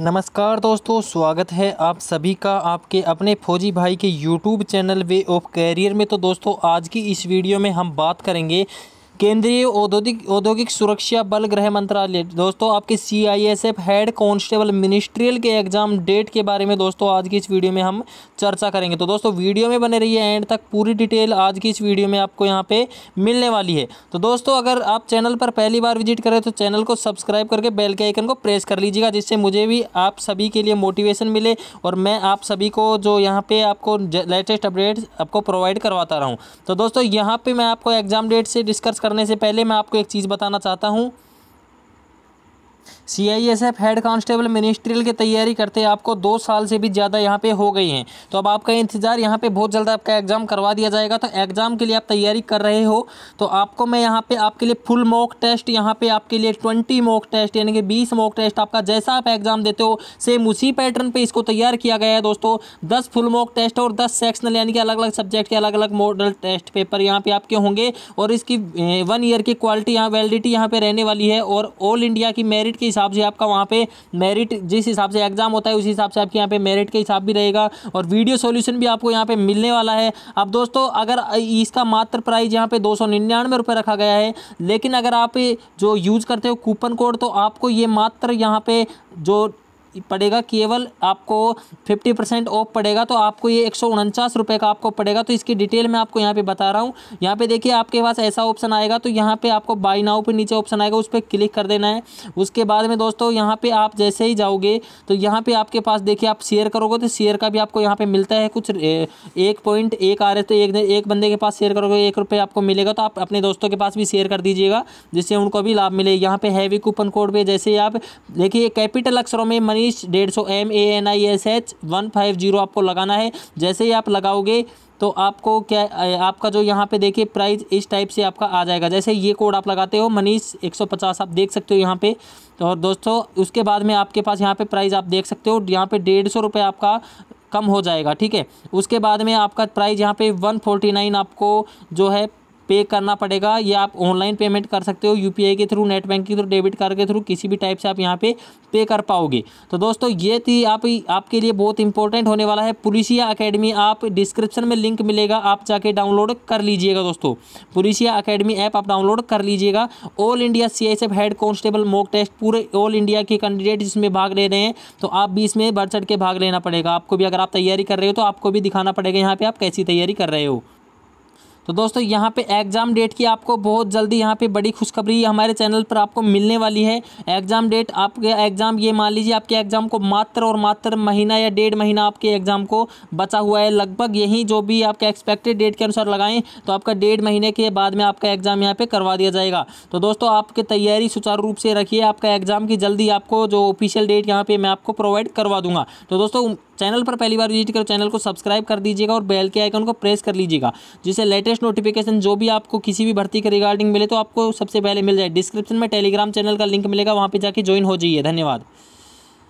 नमस्कार दोस्तों स्वागत है आप सभी का आपके अपने फौजी भाई के YouTube channel Way of Career में तो दोस्तों आज की इस वीडियो में हम बात करेंगे केंद्रीय औद्योगिक औद्योगिक सुरक्षा बल गृह मंत्रालय दोस्तों आपके C I S F head constable ministerial के एग्जाम डेट के बारे में दोस्तों आज की इस वीडियो में हम चर्चा करेंगे तो दोस्तों वीडियो में बने रहिए एंड तक पूरी डिटेल आज की इस वीडियो में आपको यहाँ पे मिलने वाली है तो दोस्तों अगर आप चैनल पर पहली बार विजिट करें तो चैनल को सब्सक्राइब करके बेल के आइकन को प्रेस कर लीजिएगा जिससे मुझे भी आप सभी के लिए मोटिवेशन मिले और मैं आप सभी को जो यहाँ पर आपको लेटेस्ट अपडेट आपको प्रोवाइड करवाता रहूँ तो दोस्तों यहाँ पर मैं आपको एग्जाम डेट से डिस्कस करने से पहले मैं आपको एक चीज़ बताना चाहता हूँ C I S F head constable ministerial की तैयारी करते आपको दो साल से भी ज़्यादा यहाँ पे हो गई हैं तो अब आपका इंतज़ार यहाँ पे बहुत जल्द आपका एग्ज़ाम करवा दिया जाएगा तो एग्ज़ाम के लिए आप तैयारी कर रहे हो तो आपको मैं यहाँ पे आपके लिए फुल मॉक टेस्ट यहाँ पे आपके लिए ट्वेंटी मॉक टेस्ट यानी कि बीस मॉक टेस्ट आपका जैसा आप एग्ज़ाम देते हो सेम उसी पैटर्न पर इसको तैयार किया गया है दोस्तों दस फुल मॉक टेस्ट और दस सेक्शनल यानी कि अलग अलग सब्जेक्ट के अलग अलग मॉडल टेस्ट पेपर यहाँ पे आपके होंगे और इसकी वन ईयर की क्वालिटी यहाँ वैलिडिटी यहाँ पे रहने वाली है और ऑल इंडिया की मेरिट मेरिट के हिसाब से आपका वहाँ पे मेरिट जिस हिसाब से एग्जाम होता है उस हिसाब से आपके यहाँ पे मेरिट के हिसाब भी रहेगा और वीडियो सोल्यूशन भी आपको यहाँ पे मिलने वाला है अब दोस्तों अगर इसका मात्र प्राइस यहाँ पे दो सौ निन्यानवे रखा गया है लेकिन अगर आप जो यूज़ करते हो कूपन कोड तो आपको ये मात्र यहाँ पे जो पड़ेगा केवल आपको फिफ्टी परसेंट ऑफ पड़ेगा तो आपको ये एक सौ उनचास रुपये का आपको पड़ेगा तो इसकी डिटेल मैं आपको यहाँ पे बता रहा हूँ यहाँ पे देखिए आपके पास ऐसा ऑप्शन आएगा तो यहाँ पे आपको बाई नाउ पे नीचे ऑप्शन आएगा उस पर क्लिक कर देना है उसके बाद में दोस्तों यहाँ पे आप जैसे ही जाओगे तो यहाँ पे आपके पास देखिए आप शेयर करोगे तो शेयर का भी आपको यहाँ पे मिलता है कुछ एक पॉइंट एक आ रहे तो एक एक बंदे के पास शेयर करोगे एक रुपये आपको मिलेगा तो आप अपने दोस्तों के पास भी शेयर कर दीजिएगा जिससे उनको भी लाभ मिले यहाँ पे हैवी कूपन कोड पर जैसे आप देखिए कैपिटल अक्षरों में मनी उन्नीस डेढ़ सौ M A N I S H one five zero आपको लगाना है जैसे ही आप लगाओगे तो आपको क्या आपका जो यहाँ पे देखिए प्राइस इस टाइप से आपका आ जाएगा जैसे ये कोड आप लगाते हो मनीष 150 आप देख सकते हो यहाँ पे तो और दोस्तों उसके बाद में आपके पास यहाँ पे प्राइस आप देख सकते हो यहाँ पे डेढ़ सौ रुपये आपका कम हो जाएगा ठीक है उसके बाद में आपका प्राइस यहाँ पे वन फोर्टी नाइन आपको जो है पे करना पड़ेगा या आप ऑनलाइन पेमेंट कर सकते हो यूपीआई के थ्रू नेट बैंकिंग के थ्रू डेबिट कार्ड के थ्रू किसी भी टाइप से आप यहाँ पे पे कर पाओगे तो दोस्तों ये थी आप आपके लिए बहुत इंपॉर्टेंट होने वाला है पुलिसिया अकेडमी आप डिस्क्रिप्शन में लिंक मिलेगा आप जाके डाउनलोड कर लीजिएगा दोस्तों पुलिसिया अकेडमी ऐप आप डाउनलोड कर लीजिएगा all India C head constable mock test पूरे ऑल इंडिया के कैंडिडेट जिसमें भाग ले रहे हैं तो आप भी इसमें बढ़ चढ़ के भाग लेना पड़ेगा आपको भी अगर आप तैयारी कर रहे हो तो आपको भी दिखाना पड़ेगा यहाँ पर आप कैसी तैयारी कर रहे हो तो दोस्तों यहाँ पे एग्ज़ाम डेट की आपको बहुत जल्दी यहाँ पे बड़ी खुशखबरी हमारे चैनल पर आपको मिलने वाली है एग्ज़ाम डेट आपके एग्ज़ाम ये मान लीजिए आपके एग्ज़ाम को मात्र और मात्र महीना या डेढ़ महीना आपके एग्ज़ाम को बचा हुआ है लगभग यही जो भी आपका एक्सपेक्टेड डेट के अनुसार लगाएं तो आपका डेढ़ महीने के बाद में आपका एग्ज़ाम यहाँ पर करवा दिया जाएगा तो दोस्तों आपकी तैयारी सुचारू रूप से रखिए आपका एग्ज़ाम की जल्दी आपको जो ऑफिशियल डेट यहाँ पे मैं आपको प्रोवाइड करवा दूंगा तो दोस्तों चैनल पर पहली बार विजिट करो चैनल को सब्सक्राइब कर दीजिएगा और बेल के आइकन को प्रेस कर लीजिएगा जिससे लेटेस्ट लेटेस्ट नोटिफिकेशन जो भी आपको किसी भी भर्ती के रिगार्डिंग मिले तो आपको सबसे पहले मिल जाए डिस्क्रिप्शन में टेलीग्राम चैनल का लिंक मिलेगा वहाँ पर जाके ज्वाइन हो जाइए धन्यवाद